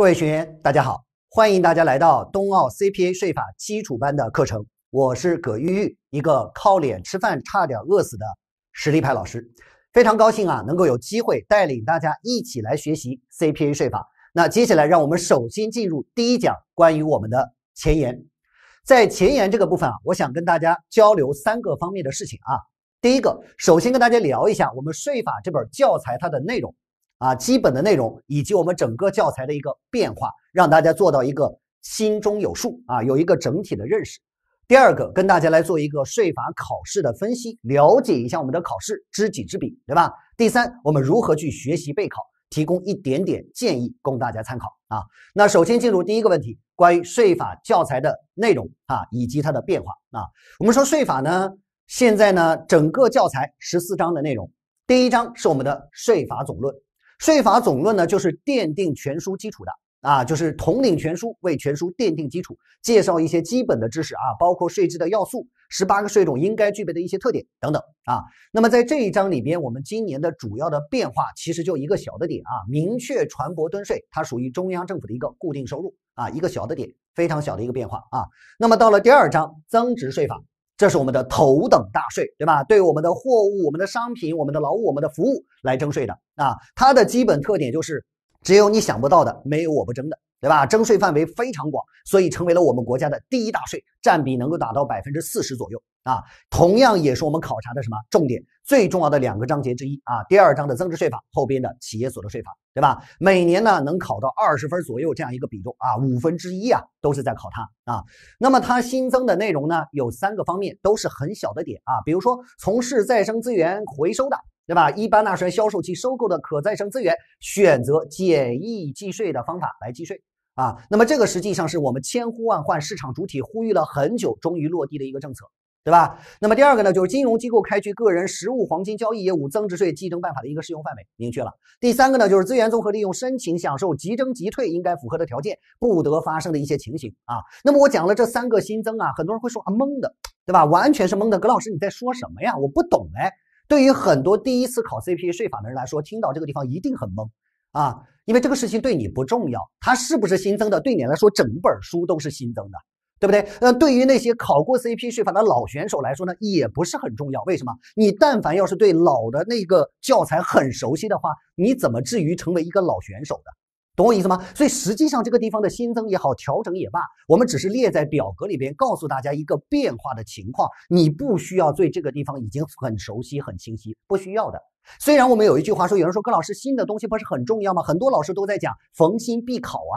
各位学员，大家好！欢迎大家来到冬奥 CPA 税法基础班的课程，我是葛玉玉，一个靠脸吃饭差点饿死的实力派老师。非常高兴啊，能够有机会带领大家一起来学习 CPA 税法。那接下来，让我们首先进入第一讲，关于我们的前言。在前言这个部分啊，我想跟大家交流三个方面的事情啊。第一个，首先跟大家聊一下我们税法这本教材它的内容。啊，基本的内容以及我们整个教材的一个变化，让大家做到一个心中有数啊，有一个整体的认识。第二个，跟大家来做一个税法考试的分析，了解一下我们的考试，知己知彼，对吧？第三，我们如何去学习备考，提供一点点建议供大家参考啊。那首先进入第一个问题，关于税法教材的内容啊，以及它的变化啊。我们说税法呢，现在呢整个教材十四章的内容，第一章是我们的税法总论。税法总论呢，就是奠定全书基础的啊，就是统领全书，为全书奠定基础，介绍一些基本的知识啊，包括税制的要素、十八个税种应该具备的一些特点等等啊。那么在这一章里边，我们今年的主要的变化其实就一个小的点啊，明确船舶吨税它属于中央政府的一个固定收入啊，一个小的点，非常小的一个变化啊。那么到了第二章增值税法。这是我们的头等大税，对吧？对我们的货物、我们的商品、我们的劳务、我们的服务来征税的啊，它的基本特点就是，只有你想不到的，没有我不征的。对吧？征税范围非常广，所以成为了我们国家的第一大税，占比能够达到百分之四十左右啊。同样也是我们考察的什么重点最重要的两个章节之一啊。第二章的增值税法后边的企业所得税法，对吧？每年呢能考到二十分左右这样一个比重啊，五分之一啊都是在考它啊。那么它新增的内容呢有三个方面，都是很小的点啊。比如说从事再生资源回收的，对吧？一般纳税人销售其收购的可再生资源，选择简易计税的方法来计税。啊，那么这个实际上是我们千呼万唤，市场主体呼吁了很久，终于落地的一个政策，对吧？那么第二个呢，就是金融机构开具个人实物黄金交易业务增值税计征办法的一个适用范围明确了。第三个呢，就是资源综合利用申请享受即征即退应该符合的条件，不得发生的一些情形啊。那么我讲了这三个新增啊，很多人会说啊，懵的，对吧？完全是懵的。葛老师你在说什么呀？我不懂哎。对于很多第一次考 CPA 税法的人来说，听到这个地方一定很懵啊。因为这个事情对你不重要，它是不是新增的？对你来说，整本书都是新增的，对不对？那对于那些考过 CP 税法的老选手来说呢，也不是很重要。为什么？你但凡要是对老的那个教材很熟悉的话，你怎么至于成为一个老选手的？懂我意思吗？所以实际上这个地方的新增也好，调整也罢，我们只是列在表格里边，告诉大家一个变化的情况。你不需要对这个地方已经很熟悉、很清晰，不需要的。虽然我们有一句话说，有人说，葛老师，新的东西不是很重要吗？很多老师都在讲“逢新必考”啊，“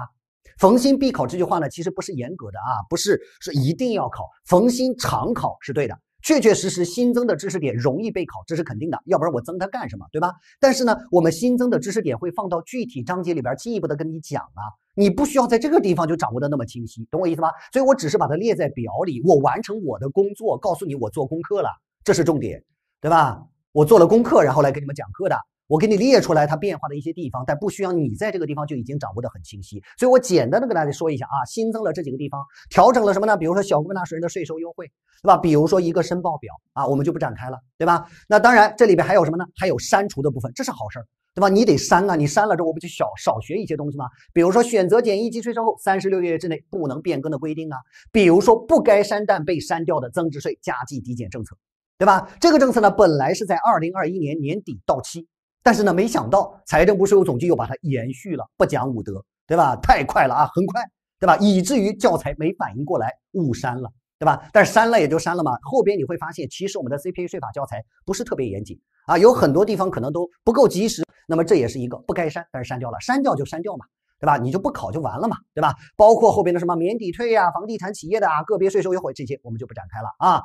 逢新必考”这句话呢，其实不是严格的啊，不是是一定要考，逢新常考是对的，确确实实新增的知识点容易被考，这是肯定的，要不然我增它干什么，对吧？但是呢，我们新增的知识点会放到具体章节里边进一步的跟你讲啊，你不需要在这个地方就掌握的那么清晰，懂我意思吗？所以我只是把它列在表里，我完成我的工作，告诉你我做功课了，这是重点，对吧？我做了功课，然后来给你们讲课的。我给你列出来它变化的一些地方，但不需要你在这个地方就已经掌握得很清晰。所以我简单的跟大家说一下啊，新增了这几个地方，调整了什么呢？比如说小规模纳税人的税收优惠，对吧？比如说一个申报表啊，我们就不展开了，对吧？那当然这里边还有什么呢？还有删除的部分，这是好事儿，对吧？你得删啊，你删了之后我不就少少学一些东西吗？比如说选择简易计税收后三十六月之内不能变更的规定啊，比如说不该删但被删掉的增值税加计抵减政策。对吧？这个政策呢，本来是在二零二一年年底到期，但是呢，没想到财政部税务总局又把它延续了，不讲武德，对吧？太快了啊，很快，对吧？以至于教材没反应过来，误删了，对吧？但是删了也就删了嘛，后边你会发现，其实我们的 CPA 税法教材不是特别严谨啊，有很多地方可能都不够及时，那么这也是一个不该删，但是删掉了，删掉就删掉嘛。对吧？你就不考就完了嘛，对吧？包括后边的什么免抵退呀、房地产企业的啊、个别税收优惠这些，我们就不展开了啊。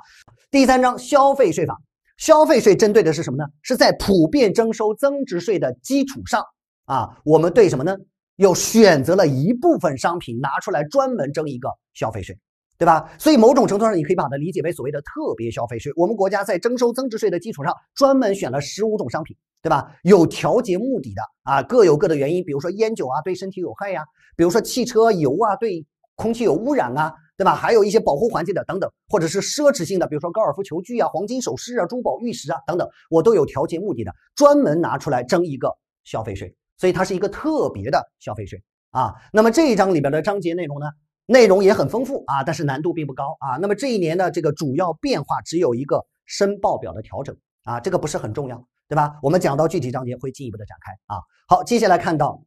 第三章消费税法，消费税针对的是什么呢？是在普遍征收增值税的基础上啊，我们对什么呢？又选择了一部分商品拿出来专门征一个消费税。对吧？所以某种程度上，你可以把它理解为所谓的特别消费税。我们国家在征收增值税的基础上，专门选了十五种商品，对吧？有调节目的的啊，各有各的原因。比如说烟酒啊，对身体有害呀；比如说汽车油啊，对空气有污染啊，对吧？还有一些保护环境的等等，或者是奢侈性的，比如说高尔夫球具啊、黄金首饰啊、珠宝玉石啊等等，我都有调节目的的，专门拿出来征一个消费税。所以它是一个特别的消费税啊。那么这一章里边的章节内容呢？内容也很丰富啊，但是难度并不高啊。那么这一年的这个主要变化只有一个申报表的调整啊，这个不是很重要，对吧？我们讲到具体章节会进一步的展开啊。好，接下来看到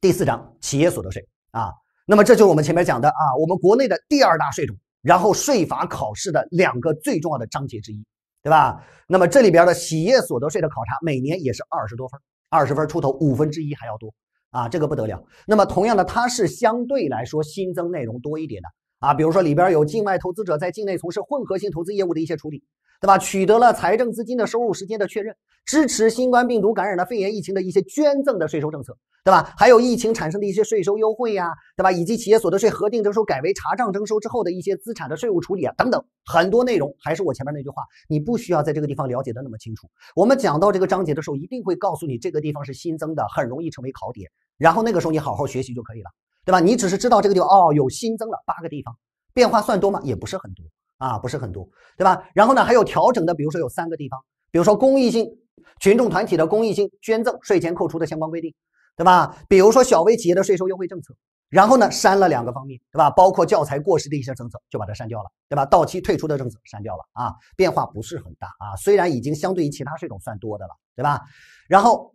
第四章企业所得税啊。那么这就是我们前面讲的啊，我们国内的第二大税种，然后税法考试的两个最重要的章节之一，对吧？那么这里边的企业所得税的考察每年也是二十多分，二十分出头，五分之一还要多。啊，这个不得了。那么，同样的，它是相对来说新增内容多一点的啊，比如说里边有境外投资者在境内从事混合性投资业务的一些处理。对吧？取得了财政资金的收入时间的确认，支持新冠病毒感染的肺炎疫情的一些捐赠的税收政策，对吧？还有疫情产生的一些税收优惠呀，对吧？以及企业所得税核定征收改为查账征收之后的一些资产的税务处理啊，等等，很多内容。还是我前面那句话，你不需要在这个地方了解的那么清楚。我们讲到这个章节的时候，一定会告诉你这个地方是新增的，很容易成为考点。然后那个时候你好好学习就可以了，对吧？你只是知道这个地方哦，有新增了八个地方，变化算多吗？也不是很多。啊，不是很多，对吧？然后呢，还有调整的，比如说有三个地方，比如说公益性群众团体的公益性捐赠税前扣除的相关规定，对吧？比如说小微企业的税收优惠政策，然后呢删了两个方面，对吧？包括教材过时的一些政策就把它删掉了，对吧？到期退出的政策删掉了啊，变化不是很大啊，虽然已经相对于其他税种算多的了，对吧？然后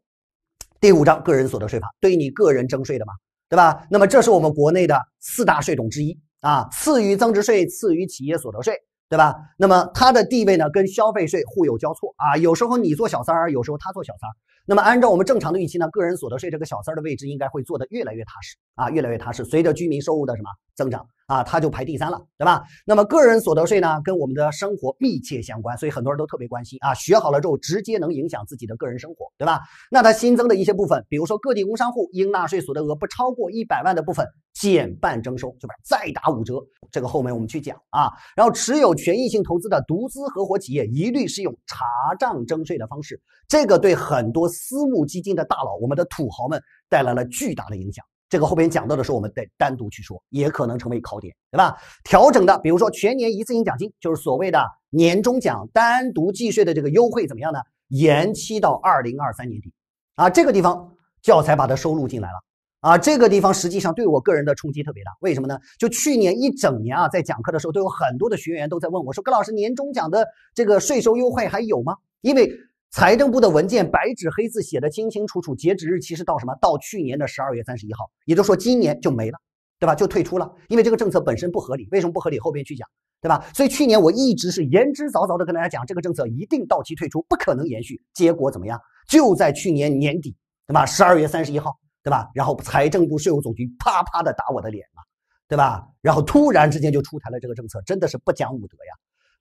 第五章个人所得税法，对于你个人征税的嘛，对吧？那么这是我们国内的四大税种之一。啊，次于增值税，次于企业所得税，对吧？那么它的地位呢，跟消费税互有交错啊。有时候你做小三儿，有时候他做小三儿。那么按照我们正常的预期呢，个人所得税这个小三的位置应该会做得越来越踏实啊，越来越踏实。随着居民收入的什么增长啊，它就排第三了，对吧？那么个人所得税呢，跟我们的生活密切相关，所以很多人都特别关心啊。学好了之后，直接能影响自己的个人生活，对吧？那它新增的一些部分，比如说各地工商户应纳税所得额不超过一百万的部分减半征收，对吧？再打五折，这个后面我们去讲啊。然后持有权益性投资的独资合伙企业一律适用查账征税的方式，这个对很多。私募基金的大佬，我们的土豪们带来了巨大的影响。这个后边讲到的时候，我们得单独去说，也可能成为考点，对吧？调整的，比如说全年一次性奖金，就是所谓的年终奖，单独计税的这个优惠怎么样呢？延期到二零二三年底啊，这个地方教材把它收录进来了啊，这个地方实际上对我个人的冲击特别大，为什么呢？就去年一整年啊，在讲课的时候都有很多的学员都在问我说：“葛老师，年终奖的这个税收优惠还有吗？”因为财政部的文件白纸黑字写的清清楚楚，截止日期是到什么？到去年的十二月三十一号，也就是说今年就没了，对吧？就退出了，因为这个政策本身不合理，为什么不合理？后面去讲，对吧？所以去年我一直是言之凿凿的跟大家讲，这个政策一定到期退出，不可能延续。结果怎么样？就在去年年底，对吧？十二月三十一号，对吧？然后财政部税务总局啪啪的打我的脸嘛，对吧？然后突然之间就出台了这个政策，真的是不讲武德呀，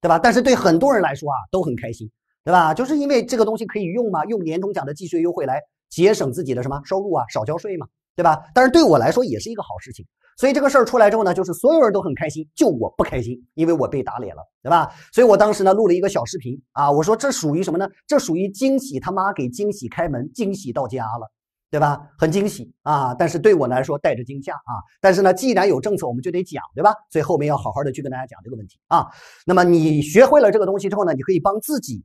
对吧？但是对很多人来说啊，都很开心。对吧？就是因为这个东西可以用嘛，用年终奖的计税优惠来节省自己的什么收入啊，少交税嘛，对吧？但是对我来说也是一个好事情，所以这个事儿出来之后呢，就是所有人都很开心，就我不开心，因为我被打脸了，对吧？所以我当时呢录了一个小视频啊，我说这属于什么呢？这属于惊喜，他妈给惊喜开门，惊喜到家了，对吧？很惊喜啊，但是对我来说带着惊吓啊。但是呢，既然有政策，我们就得讲，对吧？所以后面要好好的去跟大家讲这个问题啊。那么你学会了这个东西之后呢，你可以帮自己。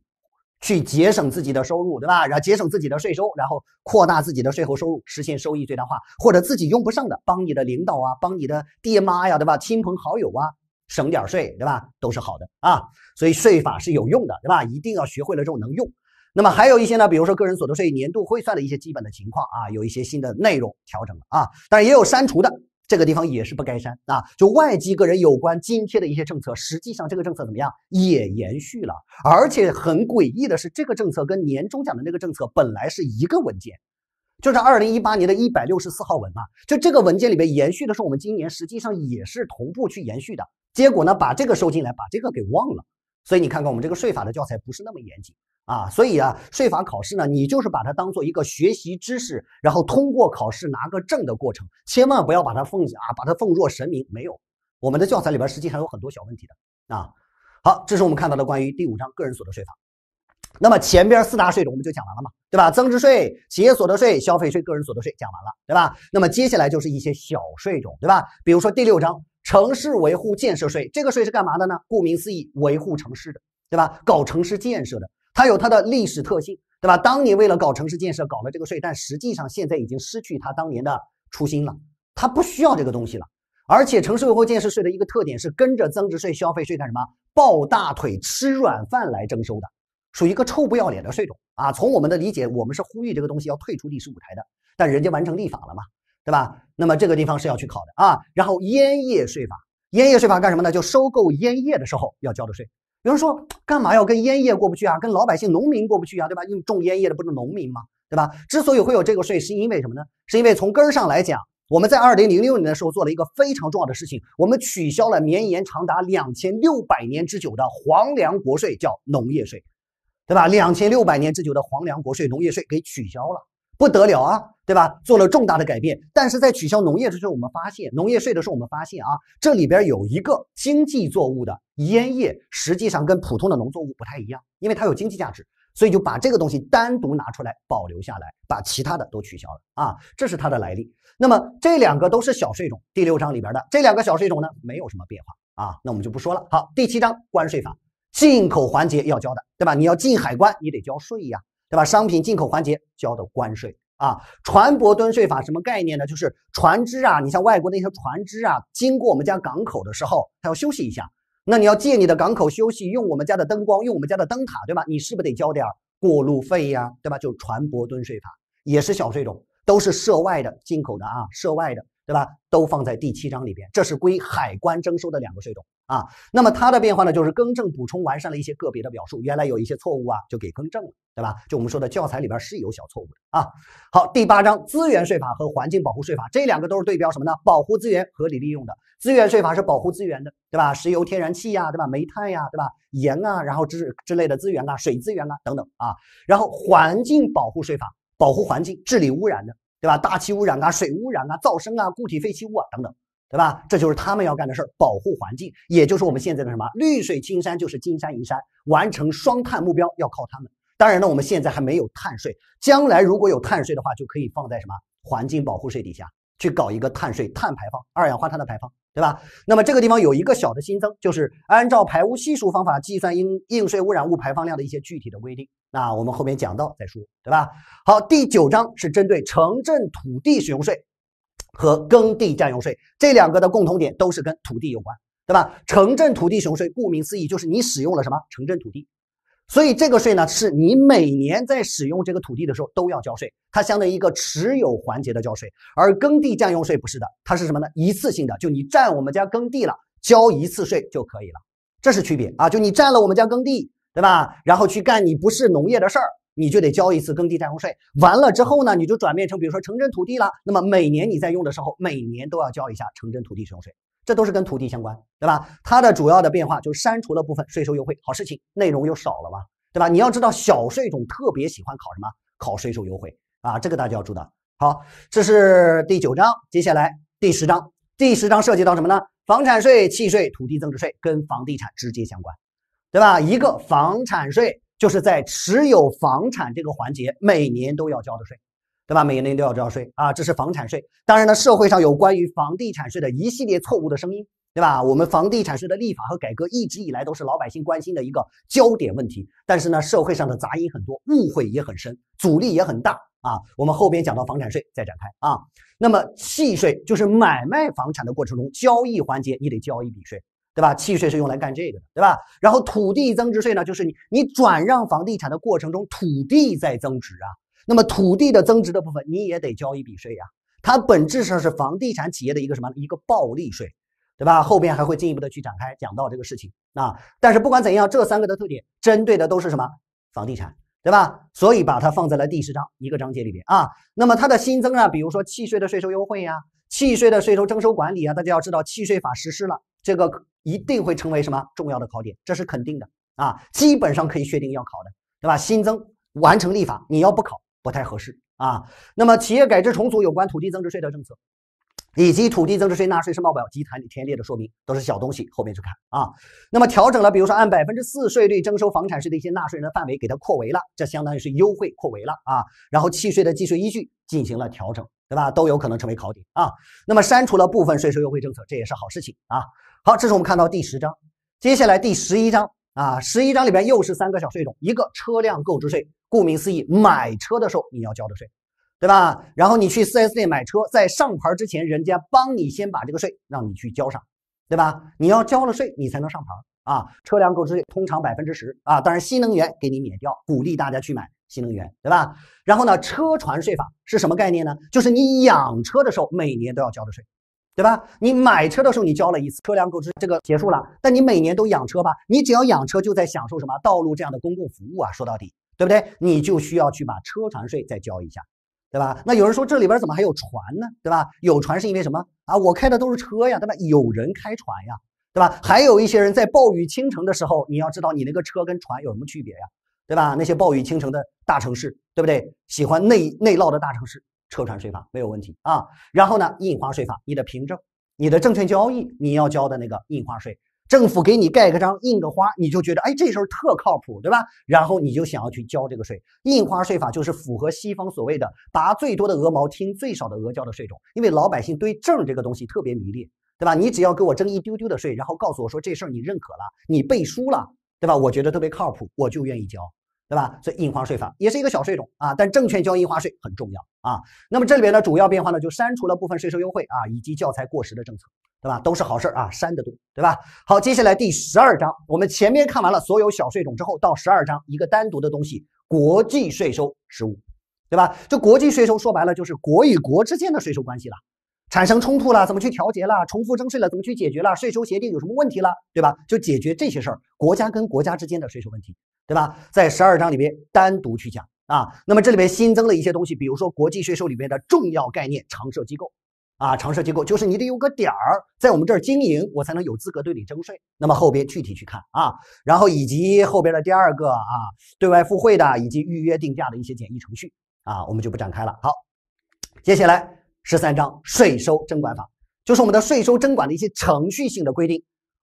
去节省自己的收入，对吧？然后节省自己的税收，然后扩大自己的税后收入，实现收益最大化，或者自己用不上的，帮你的领导啊，帮你的爹妈呀，对吧？亲朋好友啊，省点税，对吧？都是好的啊。所以税法是有用的，对吧？一定要学会了之后能用。那么还有一些呢，比如说个人所得税年度汇算的一些基本的情况啊，有一些新的内容调整了啊，但是也有删除的。这个地方也是不该删啊！就外籍个人有关津贴的一些政策，实际上这个政策怎么样，也延续了。而且很诡异的是，这个政策跟年终奖的那个政策本来是一个文件，就是二零一八年的一百六十四号文嘛。就这个文件里面延续的是我们今年，实际上也是同步去延续的。结果呢，把这个收进来，把这个给忘了。所以你看看我们这个税法的教材不是那么严谨啊，所以啊税法考试呢，你就是把它当做一个学习知识，然后通过考试拿个证的过程，千万不要把它奉啊把它奉若神明。没有，我们的教材里边实际上有很多小问题的啊。好，这是我们看到的关于第五章个人所得税法。那么前边四大税种我们就讲完了嘛，对吧？增值税、企业所得税、消费税、个人所得税讲完了，对吧？那么接下来就是一些小税种，对吧？比如说第六章。城市维护建设税这个税是干嘛的呢？顾名思义，维护城市的，对吧？搞城市建设的，它有它的历史特性，对吧？当你为了搞城市建设搞了这个税，但实际上现在已经失去它当年的初心了，它不需要这个东西了。而且城市维护建设税的一个特点是跟着增值税、消费税干什么抱大腿吃软饭来征收的，属于一个臭不要脸的税种啊！从我们的理解，我们是呼吁这个东西要退出历史舞台的，但人家完成立法了嘛？对吧？那么这个地方是要去考的啊。然后烟叶税法，烟叶税法干什么呢？就收购烟叶的时候要交的税。有人说，干嘛要跟烟叶过不去啊？跟老百姓、农民过不去啊？对吧？因为种烟叶的不是农民吗？对吧？之所以会有这个税，是因为什么呢？是因为从根儿上来讲，我们在二零零六年的时候做了一个非常重要的事情，我们取消了绵延长达两千六百年之久的皇粮国税，叫农业税，对吧？两千六百年之久的皇粮国税、农业税给取消了，不得了啊！对吧？做了重大的改变，但是在取消农业的时候，我们发现农业税的时候，我们发现啊，这里边有一个经济作物的烟叶，实际上跟普通的农作物不太一样，因为它有经济价值，所以就把这个东西单独拿出来保留下来，把其他的都取消了啊，这是它的来历。那么这两个都是小税种，第六章里边的这两个小税种呢，没有什么变化啊，那我们就不说了。好，第七章关税法，进口环节要交的，对吧？你要进海关，你得交税呀，对吧？商品进口环节交的关税。啊，船舶吨税法什么概念呢？就是船只啊，你像外国那些船只啊，经过我们家港口的时候，它要休息一下，那你要借你的港口休息，用我们家的灯光，用我们家的灯塔，对吧？你是不是得交点儿过路费呀？对吧？就船舶吨税法也是小税种，都是涉外的进口的啊，涉外的。对吧？都放在第七章里边，这是归海关征收的两个税种啊。那么它的变化呢，就是更正、补充、完善了一些个别的表述，原来有一些错误啊，就给更正了，对吧？就我们说的教材里边是有小错误的啊。好，第八章资源税法和环境保护税法，这两个都是对标什么呢？保护资源、合理利用的资源税法是保护资源的，对吧？石油、天然气呀，对吧？煤炭呀，对吧？盐啊，然后之之类的资源啊，水资源啊等等啊。然后环境保护税法，保护环境、治理污染的。对吧？大气污染啊，水污染啊，噪声啊，固体废弃物啊等等，对吧？这就是他们要干的事儿，保护环境，也就是我们现在的什么绿水青山就是金山银山，完成双碳目标要靠他们。当然了，我们现在还没有碳税，将来如果有碳税的话，就可以放在什么环境保护税底下去搞一个碳税，碳排放二氧化碳的排放。对吧？那么这个地方有一个小的新增，就是按照排污系数方法计算应应税污染物排放量的一些具体的规定。那我们后面讲到再说，对吧？好，第九章是针对城镇土地使用税和耕地占用税这两个的共同点，都是跟土地有关，对吧？城镇土地使用税，顾名思义，就是你使用了什么城镇土地。所以这个税呢，是你每年在使用这个土地的时候都要交税，它相当于一个持有环节的交税。而耕地占用税不是的，它是什么呢？一次性的，就你占我们家耕地了，交一次税就可以了。这是区别啊，就你占了我们家耕地，对吧？然后去干你不是农业的事儿，你就得交一次耕地占用税。完了之后呢，你就转变成比如说城镇土地了，那么每年你在用的时候，每年都要交一下城镇土地使用税。这都是跟土地相关，对吧？它的主要的变化就是删除了部分税收优惠，好事情，内容又少了嘛，对吧？你要知道，小税种特别喜欢考什么？考税收优惠啊，这个大家要知道。好，这是第九章，接下来第十章。第十章涉及到什么呢？房产税、契税、土地增值税跟房地产直接相关，对吧？一个房产税就是在持有房产这个环节每年都要交的税。对吧？每年都要交税啊，这是房产税。当然呢，社会上有关于房地产税的一系列错误的声音，对吧？我们房地产税的立法和改革一直以来都是老百姓关心的一个焦点问题。但是呢，社会上的杂音很多，误会也很深，阻力也很大啊。我们后边讲到房产税再展开啊。那么契税就是买卖房产的过程中交易环节你得交一笔税，对吧？契税是用来干这个的，对吧？然后土地增值税呢，就是你你转让房地产的过程中土地在增值啊。那么土地的增值的部分你也得交一笔税呀，它本质上是房地产企业的一个什么一个暴利税，对吧？后边还会进一步的去展开讲到这个事情啊。但是不管怎样，这三个的特点针对的都是什么房地产，对吧？所以把它放在了第十章一个章节里边啊。那么它的新增啊，比如说契税的税收优惠呀、契税的税收征收管理啊，大家要知道契税法实施了，这个一定会成为什么重要的考点，这是肯定的啊，基本上可以确定要考的，对吧？新增完成立法，你要不考。不太合适啊。那么企业改制重组有关土地增值税的政策，以及土地增值税纳税申报表及填填列的说明都是小东西，后面去看啊。那么调整了，比如说按百分之四税率征收房产税的一些纳税人的范围，给它扩围了，这相当于是优惠扩围了啊。然后契税的计税依据进行了调整，对吧？都有可能成为考点啊。那么删除了部分税收优惠政策，这也是好事情啊。好，这是我们看到第十章，接下来第十一章啊。十一章里边又是三个小税种，一个车辆购置税。顾名思义，买车的时候你要交的税，对吧？然后你去四 S 店买车，在上牌之前，人家帮你先把这个税让你去交上，对吧？你要交了税，你才能上牌啊。车辆购置税通常百分之十啊，当然新能源给你免掉，鼓励大家去买新能源，对吧？然后呢，车船税法是什么概念呢？就是你养车的时候每年都要交的税，对吧？你买车的时候你交了一次车辆购置这个结束了，但你每年都养车吧？你只要养车就在享受什么道路这样的公共服务啊？说到底。对不对？你就需要去把车船税再交一下，对吧？那有人说这里边怎么还有船呢？对吧？有船是因为什么啊？我开的都是车呀，对吧？有人开船呀，对吧？还有一些人在暴雨倾城的时候，你要知道你那个车跟船有什么区别呀，对吧？那些暴雨倾城的大城市，对不对？喜欢内内涝的大城市，车船税法没有问题啊。然后呢，印花税法，你的凭证、你的证券交易，你要交的那个印花税。政府给你盖个章，印个花，你就觉得哎，这事儿特靠谱，对吧？然后你就想要去交这个税。印花税法就是符合西方所谓的“拔最多的鹅毛，听最少的鹅叫”的税种，因为老百姓对证这个东西特别迷恋，对吧？你只要给我征一丢丢的税，然后告诉我说这事儿你认可了，你背书了，对吧？我觉得特别靠谱，我就愿意交。对吧？所以印花税法也是一个小税种啊，但证券交易印花税很重要啊。那么这里边的主要变化呢，就删除了部分税收优惠啊，以及教材过时的政策，对吧？都是好事儿啊，删得多，对吧？好，接下来第十二章，我们前面看完了所有小税种之后，到十二章一个单独的东西——国际税收实务，对吧？这国际税收说白了就是国与国之间的税收关系了。产生冲突了，怎么去调节了？重复征税了，怎么去解决了？税收协定有什么问题了，对吧？就解决这些事儿，国家跟国家之间的税收问题，对吧？在十二章里面单独去讲啊。那么这里面新增了一些东西，比如说国际税收里面的重要概念——常设机构啊，常设机构就是你得有个点儿在我们这儿经营，我才能有资格对你征税。那么后边具体去看啊。然后以及后边的第二个啊，对外付汇的以及预约定价的一些简易程序啊，我们就不展开了。好，接下来。十三章税收征管法，就是我们的税收征管的一些程序性的规定。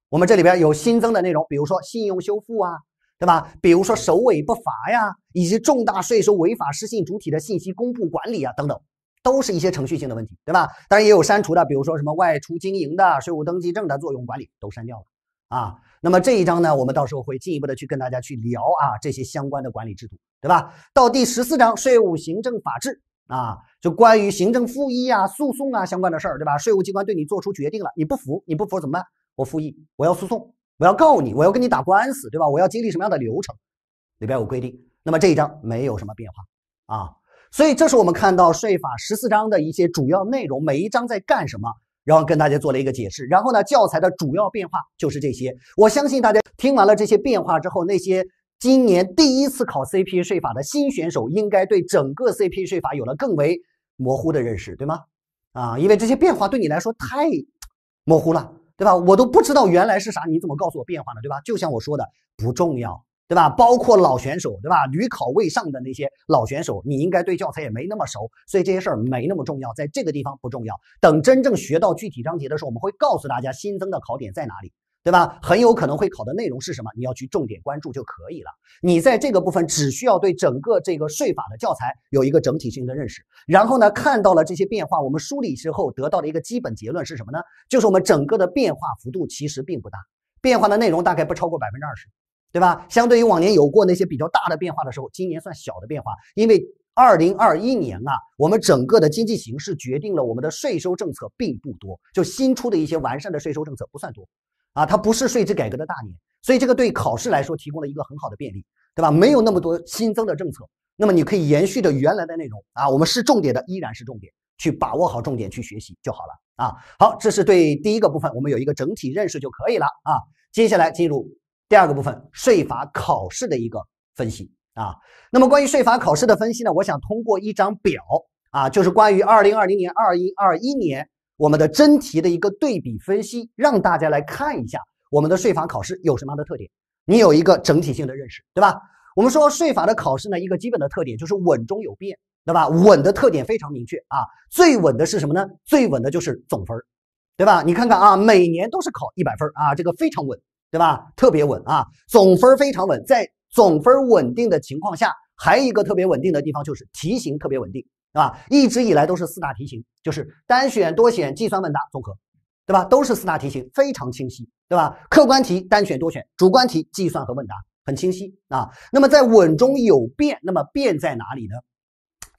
我们这里边有新增的内容，比如说信用修复啊，对吧？比如说首尾不罚呀，以及重大税收违法失信主体的信息公布管理啊，等等，都是一些程序性的问题，对吧？当然也有删除的，比如说什么外出经营的税务登记证的作用管理都删掉了啊。那么这一章呢，我们到时候会进一步的去跟大家去聊啊，这些相关的管理制度，对吧？到第十四章税务行政法制。啊，就关于行政复议啊、诉讼啊相关的事儿，对吧？税务机关对你做出决定了，你不服，你不服怎么办？我复议，我要诉讼，我要告你，我要跟你打官司，对吧？我要经历什么样的流程？里边有规定。那么这一章没有什么变化啊，所以这是我们看到税法十四章的一些主要内容，每一章在干什么，然后跟大家做了一个解释。然后呢，教材的主要变化就是这些。我相信大家听完了这些变化之后，那些。今年第一次考 CP 税法的新选手，应该对整个 CP 税法有了更为模糊的认识，对吗？啊，因为这些变化对你来说太模糊了，对吧？我都不知道原来是啥，你怎么告诉我变化呢？对吧？就像我说的，不重要，对吧？包括老选手，对吧？屡考未上的那些老选手，你应该对教材也没那么熟，所以这些事儿没那么重要，在这个地方不重要。等真正学到具体章节的时候，我们会告诉大家新增的考点在哪里。对吧？很有可能会考的内容是什么？你要去重点关注就可以了。你在这个部分只需要对整个这个税法的教材有一个整体性的认识，然后呢，看到了这些变化，我们梳理之后得到的一个基本结论是什么呢？就是我们整个的变化幅度其实并不大，变化的内容大概不超过百分之二十，对吧？相对于往年有过那些比较大的变化的时候，今年算小的变化。因为二零二一年啊，我们整个的经济形势决定了我们的税收政策并不多，就新出的一些完善的税收政策不算多。啊，它不是税制改革的大年，所以这个对考试来说提供了一个很好的便利，对吧？没有那么多新增的政策，那么你可以延续着原来的内容啊。我们是重点的，依然是重点，去把握好重点去学习就好了啊。好，这是对第一个部分我们有一个整体认识就可以了啊。接下来进入第二个部分，税法考试的一个分析啊。那么关于税法考试的分析呢，我想通过一张表啊，就是关于二零二零年、二一、二一年。我们的真题的一个对比分析，让大家来看一下我们的税法考试有什么样的特点，你有一个整体性的认识，对吧？我们说税法的考试呢，一个基本的特点就是稳中有变，对吧？稳的特点非常明确啊，最稳的是什么呢？最稳的就是总分儿，对吧？你看看啊，每年都是考一百分儿啊，这个非常稳，对吧？特别稳啊，总分非常稳，在总分稳定的情况下，还有一个特别稳定的地方就是题型特别稳定。啊，一直以来都是四大题型，就是单选、多选、计算、问答、综合，对吧？都是四大题型，非常清晰，对吧？客观题单选多选，主观题计算和问答，很清晰啊。那么在稳中有变，那么变在哪里呢？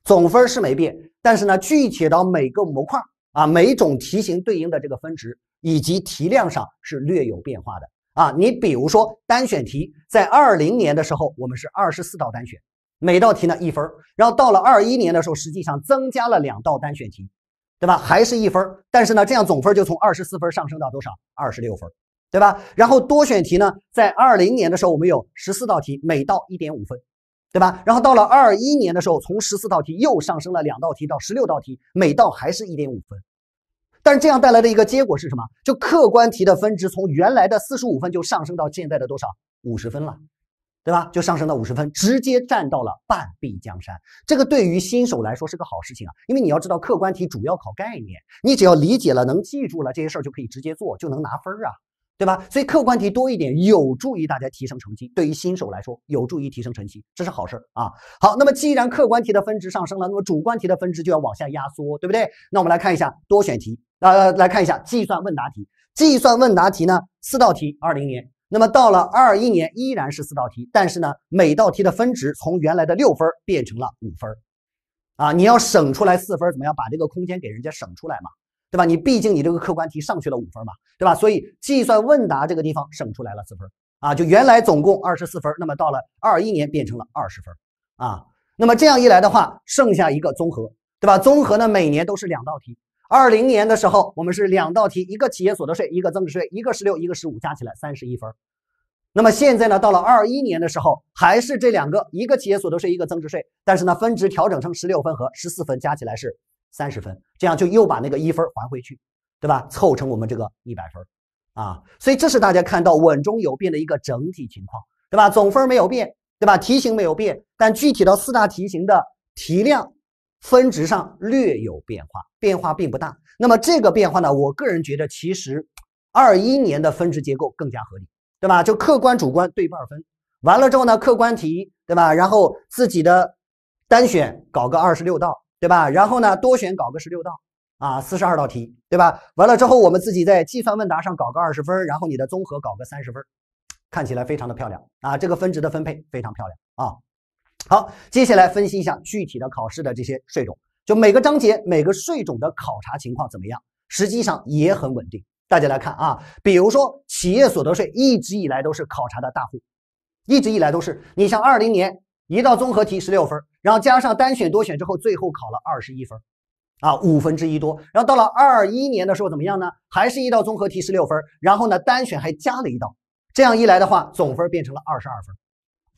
总分是没变，但是呢，具体到每个模块啊，每种题型对应的这个分值以及题量上是略有变化的啊。你比如说单选题，在二零年的时候，我们是二十四道单选。每道题呢一分儿，然后到了二一年的时候，实际上增加了两道单选题，对吧？还是一分儿，但是呢，这样总分就从二十四分上升到多少？二十六分，对吧？然后多选题呢，在二零年的时候，我们有十四道题，每道一点五分，对吧？然后到了二一年的时候，从十四道题又上升了两道题到十六道题，每道还是一点五分，但是这样带来的一个结果是什么？就客观题的分值从原来的四十五分就上升到现在的多少？五十分了。对吧？就上升到五十分，直接占到了半壁江山。这个对于新手来说是个好事情啊，因为你要知道，客观题主要考概念，你只要理解了，能记住了这些事儿，就可以直接做，就能拿分儿啊，对吧？所以客观题多一点，有助于大家提升成绩。对于新手来说，有助于提升成绩，这是好事儿啊。好，那么既然客观题的分值上升了，那么主观题的分值就要往下压缩，对不对？那我们来看一下多选题，呃，来看一下计算问答题。计算问答题呢，四道题，二零年。那么到了二一年依然是四道题，但是呢，每道题的分值从原来的六分变成了五分，啊，你要省出来四分，怎么样？把这个空间给人家省出来嘛，对吧？你毕竟你这个客观题上去了五分嘛，对吧？所以计算问答这个地方省出来了四分，啊，就原来总共二十四分，那么到了二一年变成了二十分，啊，那么这样一来的话，剩下一个综合，对吧？综合呢每年都是两道题。二零年的时候，我们是两道题，一个企业所得税，一个增值税，一个十六，一个十五，加起来三十一分。那么现在呢，到了二一年的时候，还是这两个，一个企业所得税，一个增值税，但是呢，分值调整成十六分和十四分，加起来是三十分，这样就又把那个一分还回去，对吧？凑成我们这个一百分，啊，所以这是大家看到稳中有变的一个整体情况，对吧？总分没有变，对吧？题型没有变，但具体到四大题型的题量。分值上略有变化，变化并不大。那么这个变化呢？我个人觉得，其实二一年的分值结构更加合理，对吧？就客观主观对半分，完了之后呢，客观题，对吧？然后自己的单选搞个二十六道，对吧？然后呢，多选搞个十六道，啊，四十二道题，对吧？完了之后，我们自己在计算问答上搞个二十分，然后你的综合搞个三十分，看起来非常的漂亮啊！这个分值的分配非常漂亮啊。好，接下来分析一下具体的考试的这些税种，就每个章节每个税种的考察情况怎么样？实际上也很稳定。大家来看啊，比如说企业所得税一直以来都是考察的大户，一直以来都是。你像二零年一道综合题十六分，然后加上单选多选之后，最后考了二十一分，啊，五分之一多。然后到了二一年的时候怎么样呢？还是一道综合题十六分，然后呢单选还加了一道，这样一来的话，总分变成了二十二分，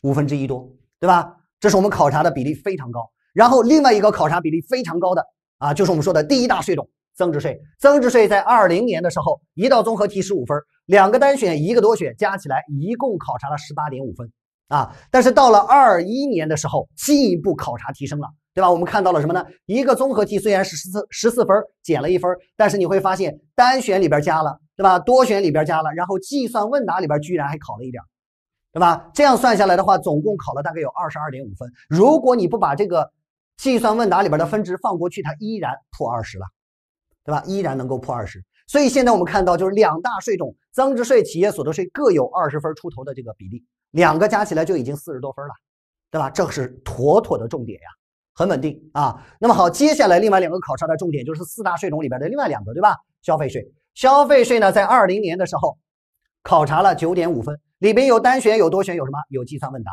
五分之一多，对吧？这是我们考察的比例非常高，然后另外一个考察比例非常高的啊，就是我们说的第一大税种增值税。增值税在二零年的时候一道综合题十五分，两个单选一个多选加起来一共考察了十八点五分啊。但是到了二一年的时候，进一步考察提升了，对吧？我们看到了什么呢？一个综合题虽然是十四十四分减了一分，但是你会发现单选里边加了，对吧？多选里边加了，然后计算问答里边居然还考了一点。对吧？这样算下来的话，总共考了大概有二十二点五分。如果你不把这个计算问答里边的分值放过去，它依然破二十了，对吧？依然能够破二十。所以现在我们看到，就是两大税种，增值税、企业所得税各有二十分出头的这个比例，两个加起来就已经四十多分了，对吧？这是妥妥的重点呀，很稳定啊。那么好，接下来另外两个考察的重点就是四大税种里边的另外两个，对吧？消费税，消费税呢，在二零年的时候考察了九点五分。里边有单选，有多选，有什么？有计算问答。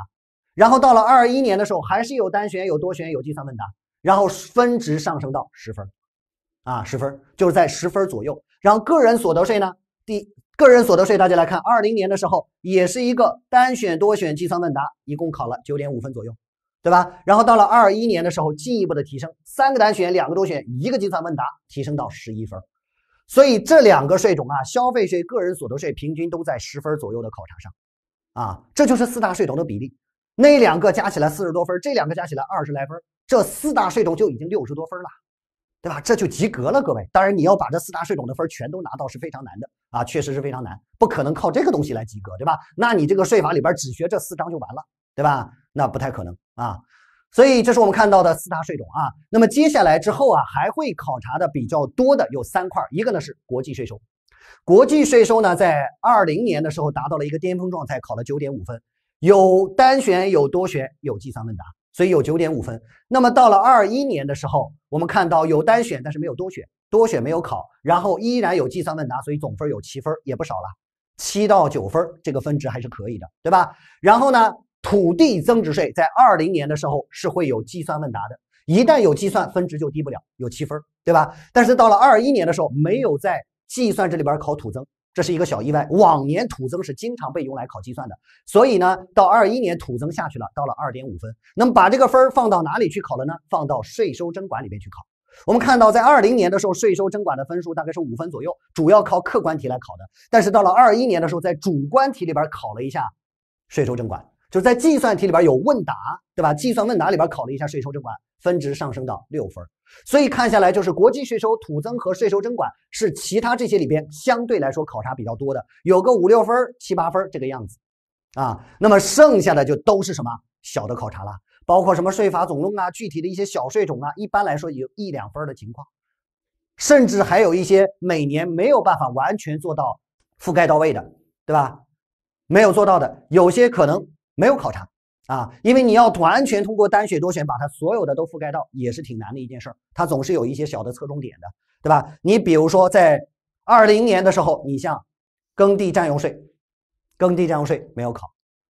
然后到了二一年的时候，还是有单选、有多选、有计算问答。然后分值上升到十分，啊，十分就是在十分左右。然后个人所得税呢？第个人所得税，大家来看，二零年的时候也是一个单选、多选、计算问答，一共考了九点五分左右，对吧？然后到了二一年的时候，进一步的提升，三个单选，两个多选，一个计算问答，提升到十一分。所以这两个税种啊，消费税、个人所得税平均都在十分左右的考察上，啊，这就是四大税种的比例。那两个加起来四十多分，这两个加起来二十来分，这四大税种就已经六十多分了，对吧？这就及格了，各位。当然，你要把这四大税种的分全都拿到是非常难的啊，确实是非常难，不可能靠这个东西来及格，对吧？那你这个税法里边只学这四章就完了，对吧？那不太可能啊。所以这是我们看到的四大税种啊。那么接下来之后啊，还会考察的比较多的有三块，一个呢是国际税收。国际税收呢，在二零年的时候达到了一个巅峰状态，考了九点五分，有单选有多选有计算问答，所以有九点五分。那么到了二一年的时候，我们看到有单选，但是没有多选，多选没有考，然后依然有计算问答，所以总分有七分，也不少了，七到九分这个分值还是可以的，对吧？然后呢？土地增值税在二零年的时候是会有计算问答的，一旦有计算分值就低不了，有七分，对吧？但是到了二一年的时候，没有在计算这里边考土增，这是一个小意外。往年土增是经常被用来考计算的，所以呢，到二一年土增下去了，到了二点五分，那么把这个分放到哪里去考了呢？放到税收征管里面去考。我们看到在二零年的时候，税收征管的分数大概是五分左右，主要靠客观题来考的。但是到了二一年的时候，在主观题里边考了一下税收征管。就是在计算题里边有问答，对吧？计算问答里边考了一下税收征管，分值上升到六分。所以看下来，就是国际税收、土增和税收征管是其他这些里边相对来说考察比较多的，有个五六分、七八分这个样子，啊，那么剩下的就都是什么小的考察了，包括什么税法总论啊、具体的一些小税种啊，一般来说有一两分的情况，甚至还有一些每年没有办法完全做到覆盖到位的，对吧？没有做到的，有些可能。没有考察啊，因为你要完全通过单选多选把它所有的都覆盖到，也是挺难的一件事儿。它总是有一些小的侧重点的，对吧？你比如说在二零年的时候，你像耕地占用税，耕地占用税没有考，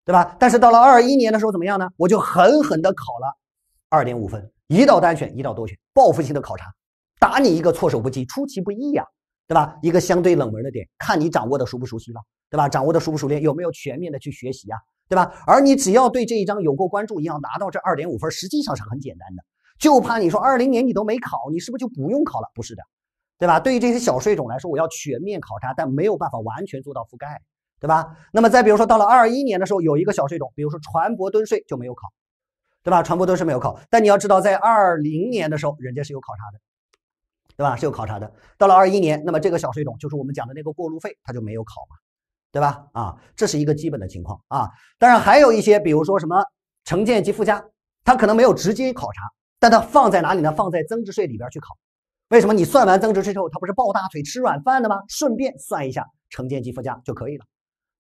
对吧？但是到了二一年的时候怎么样呢？我就狠狠的考了二点五分，一道单选一道多选，报复性的考察，打你一个措手不及，出其不意呀，对吧？一个相对冷门的点，看你掌握的熟不熟悉了，对吧？掌握的熟不熟练，有没有全面的去学习啊？对吧？而你只要对这一章有过关注，一样拿到这二点五分，实际上是很简单的。就怕你说二零年你都没考，你是不是就不用考了？不是的，对吧？对于这些小税种来说，我要全面考察，但没有办法完全做到覆盖，对吧？那么再比如说，到了二一年的时候，有一个小税种，比如说船舶吨税就没有考，对吧？船舶吨税没有考，但你要知道，在二零年的时候，人家是有考察的，对吧？是有考察的。到了二一年，那么这个小税种就是我们讲的那个过路费，它就没有考嘛。对吧？啊，这是一个基本的情况啊。当然还有一些，比如说什么承建及附加，它可能没有直接考察，但它放在哪里呢？放在增值税里边去考。为什么？你算完增值税之后，它不是抱大腿吃软饭的吗？顺便算一下承建及附加就可以了，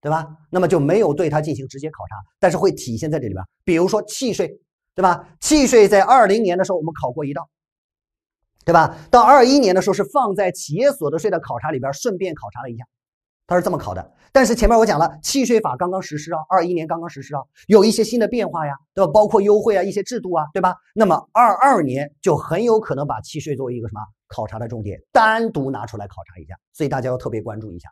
对吧？那么就没有对它进行直接考察，但是会体现在这里边。比如说契税，对吧？契税在二零年的时候我们考过一道，对吧？到二一年的时候是放在企业所得税的考察里边，顺便考察了一下。他是这么考的，但是前面我讲了，契税法刚刚实施啊，二一年刚刚实施啊，有一些新的变化呀，对吧？包括优惠啊，一些制度啊，对吧？那么二二年就很有可能把契税作为一个什么考察的重点，单独拿出来考察一下，所以大家要特别关注一下，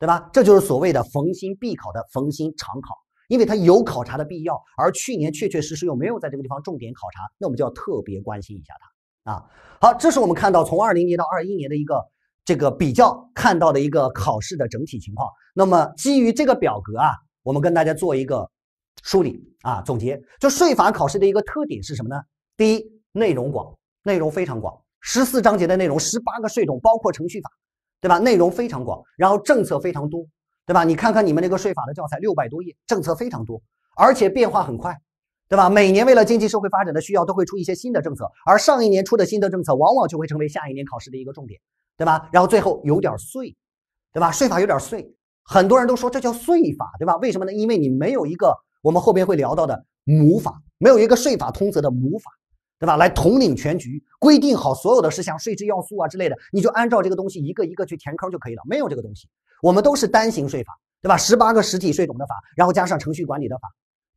对吧？这就是所谓的逢新必考的逢新常考，因为它有考察的必要，而去年确确实实又没有在这个地方重点考察，那我们就要特别关心一下它啊。好，这是我们看到从二零年到二一年的一个。这个比较看到的一个考试的整体情况。那么，基于这个表格啊，我们跟大家做一个梳理啊总结。就税法考试的一个特点是什么呢？第一，内容广，内容非常广，十四章节的内容，十八个税种，包括程序法，对吧？内容非常广，然后政策非常多，对吧？你看看你们那个税法的教材六百多页，政策非常多，而且变化很快，对吧？每年为了经济社会发展的需要，都会出一些新的政策，而上一年出的新的政策，往往就会成为下一年考试的一个重点。对吧？然后最后有点碎，对吧？税法有点碎，很多人都说这叫税法，对吧？为什么呢？因为你没有一个我们后边会聊到的母法，没有一个税法通则的母法，对吧？来统领全局，规定好所有的事项、税制要素啊之类的，你就按照这个东西一个一个去填坑就可以了。没有这个东西，我们都是单行税法，对吧？十八个实体税种的法，然后加上程序管理的法。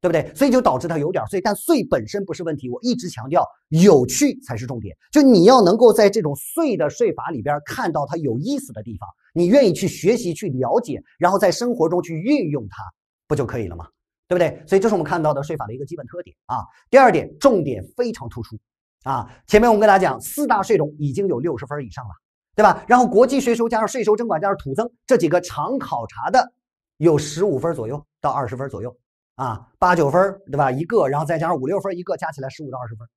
对不对？所以就导致它有点碎，但碎本身不是问题。我一直强调，有趣才是重点。就你要能够在这种碎的税法里边看到它有意思的地方，你愿意去学习、去了解，然后在生活中去运用它，不就可以了吗？对不对？所以这是我们看到的税法的一个基本特点啊。第二点，重点非常突出啊。前面我们跟大家讲，四大税种已经有六十分以上了，对吧？然后国际税收加上税收征管加上土增这几个常考察的，有十五分左右到二十分左右。啊，八九分儿，对吧？一个，然后再加上五六分一个，加起来十五到二十分，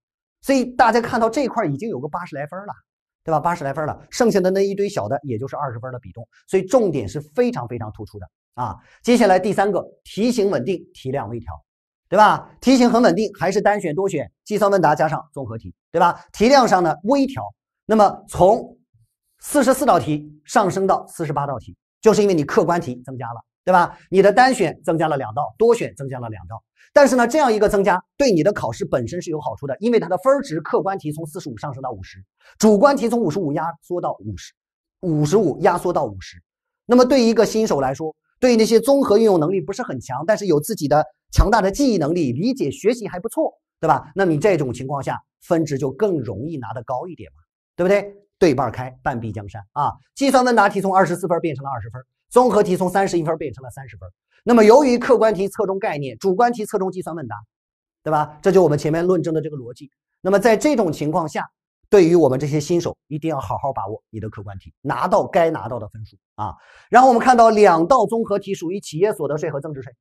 所以大家看到这块已经有个八十来分了，对吧？八十来分了，剩下的那一堆小的也就是二十分的比重，所以重点是非常非常突出的啊。接下来第三个，题型稳定，题量微调，对吧？题型很稳定，还是单选、多选、计算、问答加上综合题，对吧？题量上呢微调，那么从四十四道题上升到四十八道题，就是因为你客观题增加了。对吧？你的单选增加了两道，多选增加了两道，但是呢，这样一个增加对你的考试本身是有好处的，因为它的分值客观题从四十五上升到五十，主观题从五十五压缩到五十，五十五压缩到五十。那么对于一个新手来说，对于那些综合运用能力不是很强，但是有自己的强大的记忆能力、理解、学习还不错，对吧？那你这种情况下分值就更容易拿得高一点嘛，对不对？对半开，半壁江山啊！计算问答题从二十四分变成了二十分。综合题从三十一分变成了三十分，那么由于客观题侧重概念，主观题侧重计算问答，对吧？这就我们前面论证的这个逻辑。那么在这种情况下，对于我们这些新手，一定要好好把握你的客观题，拿到该拿到的分数啊。然后我们看到两道综合题属于企业所得税和增值税，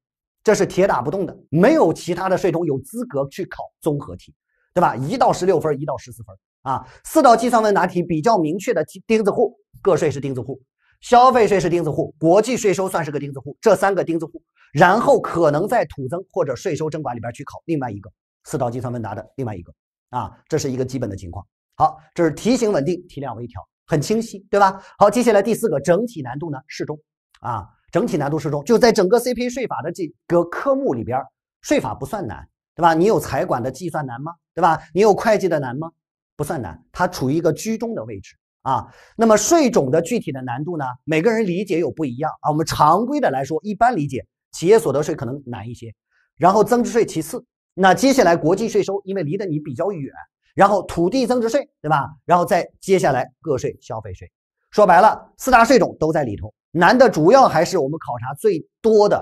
这是铁打不动的，没有其他的税种有资格去考综合题，对吧？一到十六分，一到十四分啊，四道计算问答题比较明确的钉子户，个税是钉子户。消费税是钉子户，国际税收算是个钉子户，这三个钉子户，然后可能在土增或者税收征管里边去考另外一个四道计算问答的另外一个啊，这是一个基本的情况。好，这是题型稳定，题量微调，很清晰，对吧？好，接下来第四个整体难度呢适中啊，整体难度适中，就在整个 CP 税法的这个科目里边，税法不算难，对吧？你有财管的计算难吗？对吧？你有会计的难吗？不算难，它处于一个居中的位置。啊，那么税种的具体的难度呢？每个人理解有不一样啊。我们常规的来说，一般理解，企业所得税可能难一些，然后增值税其次。那接下来国际税收，因为离得你比较远，然后土地增值税，对吧？然后再接下来个税、消费税。说白了，四大税种都在里头，难的主要还是我们考察最多的，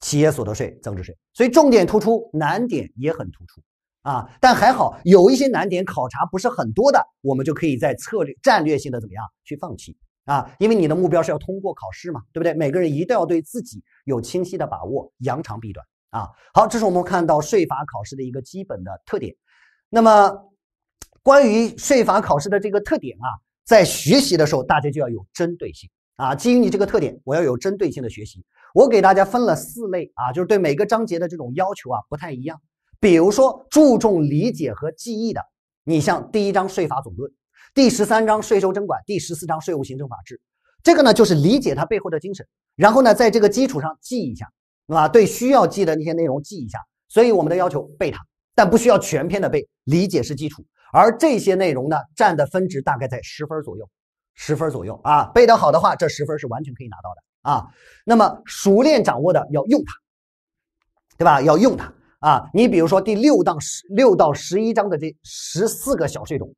企业所得税、增值税。所以重点突出，难点也很突出。啊，但还好有一些难点考察不是很多的，我们就可以在策略战略性的怎么样去放弃啊？因为你的目标是要通过考试嘛，对不对？每个人一定要对自己有清晰的把握，扬长避短啊。好，这是我们看到税法考试的一个基本的特点。那么，关于税法考试的这个特点啊，在学习的时候大家就要有针对性啊。基于你这个特点，我要有针对性的学习。我给大家分了四类啊，就是对每个章节的这种要求啊不太一样。比如说注重理解和记忆的，你像第一章税法总论、第十三章税收征管、第十四章税务行政法制，这个呢就是理解它背后的精神，然后呢在这个基础上记一下，对吧？对需要记的那些内容记一下。所以我们的要求背它，但不需要全篇的背，理解是基础。而这些内容呢，占的分值大概在十分左右，十分左右啊。背的好的话，这十分是完全可以拿到的啊。那么熟练掌握的要用它，对吧？要用它。啊，你比如说第六到十、六到十一章的这十四个小税种，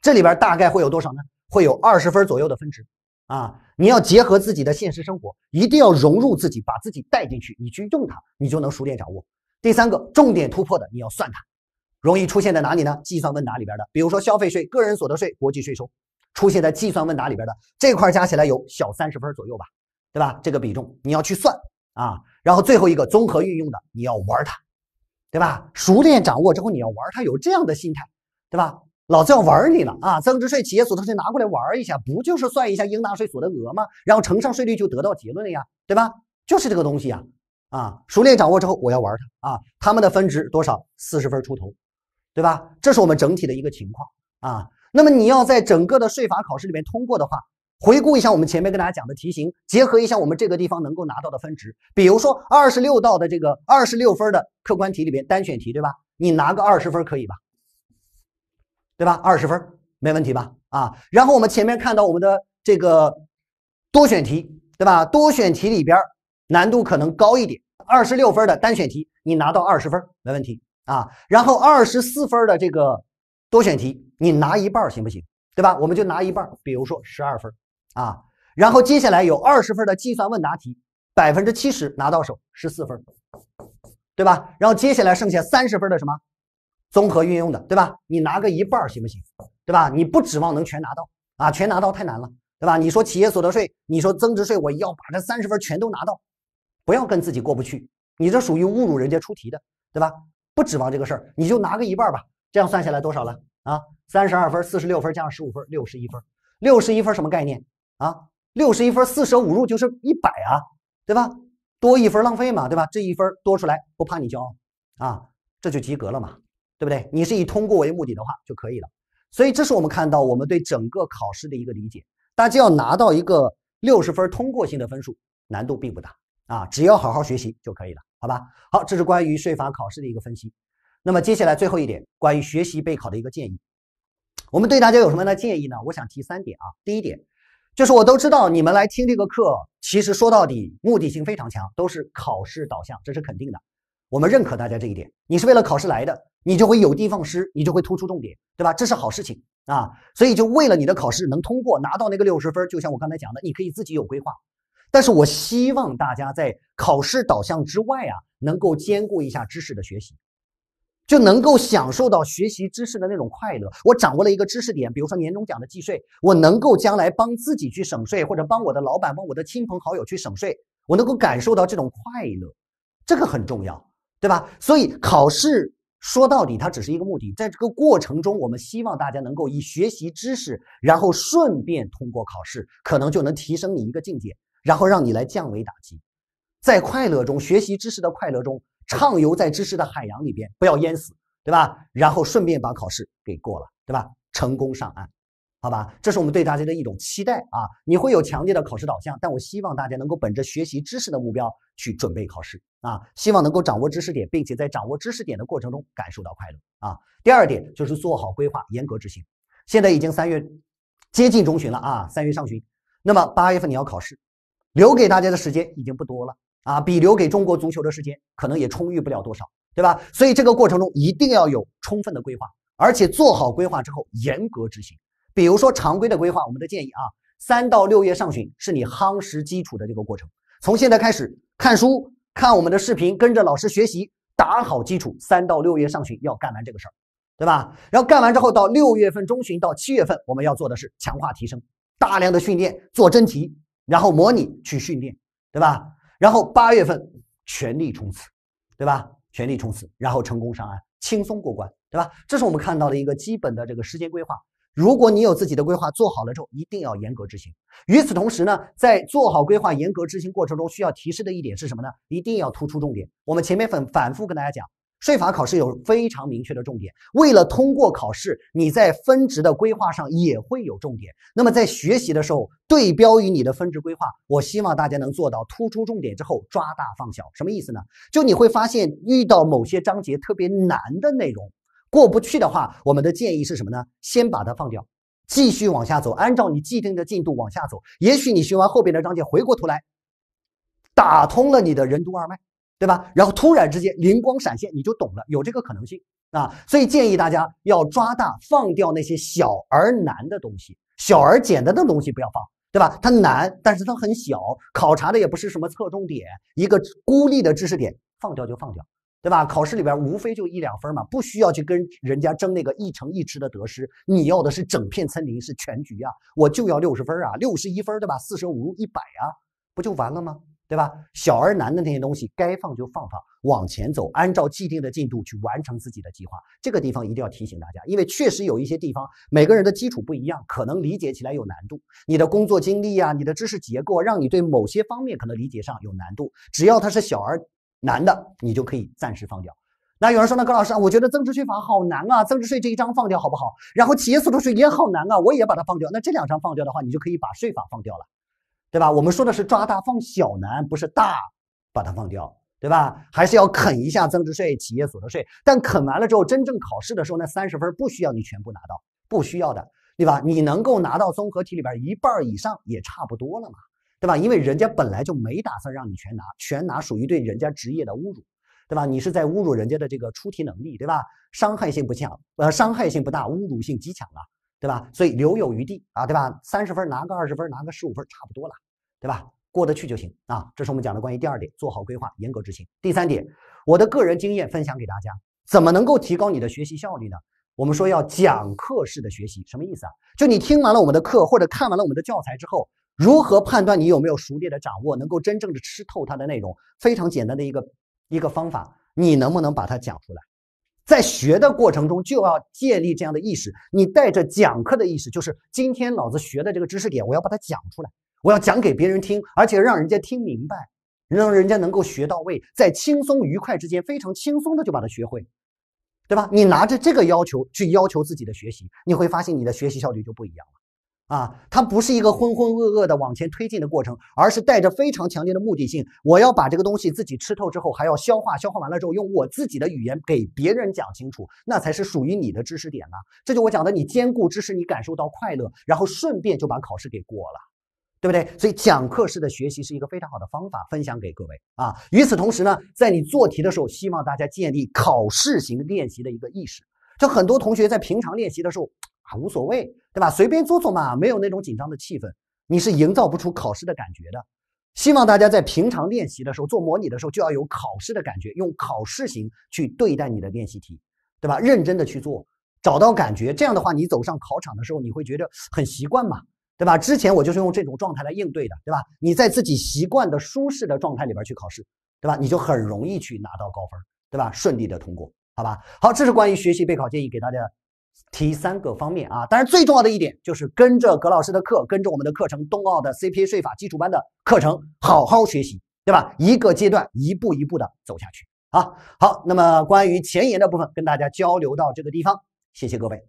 这里边大概会有多少呢？会有二十分左右的分值啊！你要结合自己的现实生活，一定要融入自己，把自己带进去，你去用它，你就能熟练掌握。第三个重点突破的，你要算它，容易出现在哪里呢？计算问答里边的，比如说消费税、个人所得税、国际税收，出现在计算问答里边的这块加起来有小三十分左右吧，对吧？这个比重你要去算啊。然后最后一个综合运用的，你要玩它。对吧？熟练掌握之后，你要玩它，有这样的心态，对吧？老子要玩你了啊！增值税、企业所得税拿过来玩一下，不就是算一下应纳税所得额吗？然后乘上税率就得到结论了呀，对吧？就是这个东西呀！啊，熟练掌握之后，我要玩它啊！他们的分值多少？四十分出头，对吧？这是我们整体的一个情况啊。那么你要在整个的税法考试里面通过的话。回顾一下我们前面跟大家讲的题型，结合一下我们这个地方能够拿到的分值，比如说二十六道的这个二十六分的客观题里边单选题对吧？你拿个二十分可以吧？对吧？二十分没问题吧？啊，然后我们前面看到我们的这个多选题对吧？多选题里边难度可能高一点，二十六分的单选题你拿到二十分没问题啊。然后二十四分的这个多选题你拿一半行不行？对吧？我们就拿一半，比如说十二分。啊，然后接下来有二十分的计算问答题，百分之七十拿到手十四分，对吧？然后接下来剩下三十分的什么综合运用的，对吧？你拿个一半儿行不行？对吧？你不指望能全拿到啊，全拿到太难了，对吧？你说企业所得税，你说增值税，我要把这三十分全都拿到，不要跟自己过不去，你这属于侮辱人家出题的，对吧？不指望这个事儿，你就拿个一半儿吧，这样算下来多少了？啊，三十二分，四十六分加上十五分，六十一分，六十一分什么概念？啊，六十一分四舍五入就是一百啊，对吧？多一分浪费嘛，对吧？这一分多出来不怕你骄傲啊，这就及格了嘛，对不对？你是以通过为目的的话就可以了。所以这是我们看到我们对整个考试的一个理解。大家要拿到一个六十分通过性的分数，难度并不大啊，只要好好学习就可以了，好吧？好，这是关于税法考试的一个分析。那么接下来最后一点，关于学习备考的一个建议，我们对大家有什么样的建议呢？我想提三点啊。第一点。就是我都知道你们来听这个课，其实说到底目的性非常强，都是考试导向，这是肯定的。我们认可大家这一点，你是为了考试来的，你就会有的放矢，你就会突出重点，对吧？这是好事情啊。所以就为了你的考试能通过，拿到那个六十分，就像我刚才讲的，你可以自己有规划。但是我希望大家在考试导向之外啊，能够兼顾一下知识的学习。就能够享受到学习知识的那种快乐。我掌握了一个知识点，比如说年终奖的计税，我能够将来帮自己去省税，或者帮我的老板、帮我的亲朋好友去省税，我能够感受到这种快乐，这个很重要，对吧？所以考试说到底它只是一个目的，在这个过程中，我们希望大家能够以学习知识，然后顺便通过考试，可能就能提升你一个境界，然后让你来降维打击，在快乐中学习知识的快乐中。畅游在知识的海洋里边，不要淹死，对吧？然后顺便把考试给过了，对吧？成功上岸，好吧？这是我们对大家的一种期待啊！你会有强烈的考试导向，但我希望大家能够本着学习知识的目标去准备考试啊！希望能够掌握知识点，并且在掌握知识点的过程中感受到快乐啊！第二点就是做好规划，严格执行。现在已经三月接近中旬了啊，三月上旬，那么八月份你要考试，留给大家的时间已经不多了。啊，比留给中国足球的时间可能也充裕不了多少，对吧？所以这个过程中一定要有充分的规划，而且做好规划之后严格执行。比如说常规的规划，我们的建议啊，三到六月上旬是你夯实基础的这个过程，从现在开始看书、看我们的视频、跟着老师学习，打好基础。三到六月上旬要干完这个事儿，对吧？然后干完之后，到六月份中旬到七月份，我们要做的是强化提升，大量的训练，做真题，然后模拟去训练，对吧？然后八月份全力冲刺，对吧？全力冲刺，然后成功上岸，轻松过关，对吧？这是我们看到的一个基本的这个时间规划。如果你有自己的规划做好了之后，一定要严格执行。与此同时呢，在做好规划、严格执行过程中，需要提示的一点是什么呢？一定要突出重点。我们前面反反复跟大家讲。税法考试有非常明确的重点，为了通过考试，你在分值的规划上也会有重点。那么在学习的时候，对标于你的分值规划，我希望大家能做到突出重点之后抓大放小。什么意思呢？就你会发现遇到某些章节特别难的内容过不去的话，我们的建议是什么呢？先把它放掉，继续往下走，按照你既定的进度往下走。也许你学完后边的章节，回过头来打通了你的任督二脉。对吧？然后突然之间灵光闪现，你就懂了，有这个可能性啊。所以建议大家要抓大，放掉那些小而难的东西，小而简单的东西不要放，对吧？它难，但是它很小，考察的也不是什么侧重点，一个孤立的知识点，放掉就放掉，对吧？考试里边无非就一两分嘛，不需要去跟人家争那个一成一池的得失。你要的是整片森林，是全局啊！我就要六十分啊，六十一分，对吧？四舍五入一百啊，不就完了吗？对吧？小而难的那些东西，该放就放，放往前走，按照既定的进度去完成自己的计划。这个地方一定要提醒大家，因为确实有一些地方，每个人的基础不一样，可能理解起来有难度。你的工作经历啊，你的知识结构，让你对某些方面可能理解上有难度。只要它是小而难的，你就可以暂时放掉。那有人说呢，高老师，我觉得增值税法好难啊，增值税这一章放掉好不好？然后企业所得税也好难啊，我也把它放掉。那这两章放掉的话，你就可以把税法放掉了。对吧？我们说的是抓大放小难，不是大把它放掉，对吧？还是要啃一下增值税、企业所得税。但啃完了之后，真正考试的时候，那三十分不需要你全部拿到，不需要的，对吧？你能够拿到综合题里边一半以上，也差不多了嘛，对吧？因为人家本来就没打算让你全拿，全拿属于对人家职业的侮辱，对吧？你是在侮辱人家的这个出题能力，对吧？伤害性不强，呃，伤害性不大，侮辱性极强啊。对吧？所以留有余地啊，对吧？三十分拿个二十分，拿个十五分差不多了，对吧？过得去就行啊。这是我们讲的关于第二点，做好规划，严格执行。第三点，我的个人经验分享给大家，怎么能够提高你的学习效率呢？我们说要讲课式的学习，什么意思啊？就你听完了我们的课，或者看完了我们的教材之后，如何判断你有没有熟练的掌握，能够真正的吃透它的内容？非常简单的一个一个方法，你能不能把它讲出来？在学的过程中，就要建立这样的意识：你带着讲课的意识，就是今天老子学的这个知识点，我要把它讲出来，我要讲给别人听，而且让人家听明白，让人家能够学到位，在轻松愉快之间，非常轻松的就把它学会，对吧？你拿着这个要求去要求自己的学习，你会发现你的学习效率就不一样。啊，它不是一个浑浑噩噩的往前推进的过程，而是带着非常强烈的目的性。我要把这个东西自己吃透之后，还要消化，消化完了之后，用我自己的语言给别人讲清楚，那才是属于你的知识点呐。这就我讲的，你兼顾知识，你感受到快乐，然后顺便就把考试给过了，对不对？所以，讲课式的学习是一个非常好的方法，分享给各位啊。与此同时呢，在你做题的时候，希望大家建立考试型练习的一个意识。就很多同学在平常练习的时候。啊，无所谓，对吧？随便做做嘛，没有那种紧张的气氛，你是营造不出考试的感觉的。希望大家在平常练习的时候做模拟的时候，就要有考试的感觉，用考试型去对待你的练习题，对吧？认真的去做，找到感觉，这样的话，你走上考场的时候，你会觉得很习惯嘛，对吧？之前我就是用这种状态来应对的，对吧？你在自己习惯的舒适的状态里边去考试，对吧？你就很容易去拿到高分，对吧？顺利的通过，好吧？好，这是关于学习备考建议给大家。提三个方面啊，当然最重要的一点就是跟着葛老师的课，跟着我们的课程《冬奥的 CPA 税法基础班》的课程好好学习，对吧？一个阶段一步一步的走下去。啊。好，那么关于前沿的部分跟大家交流到这个地方，谢谢各位。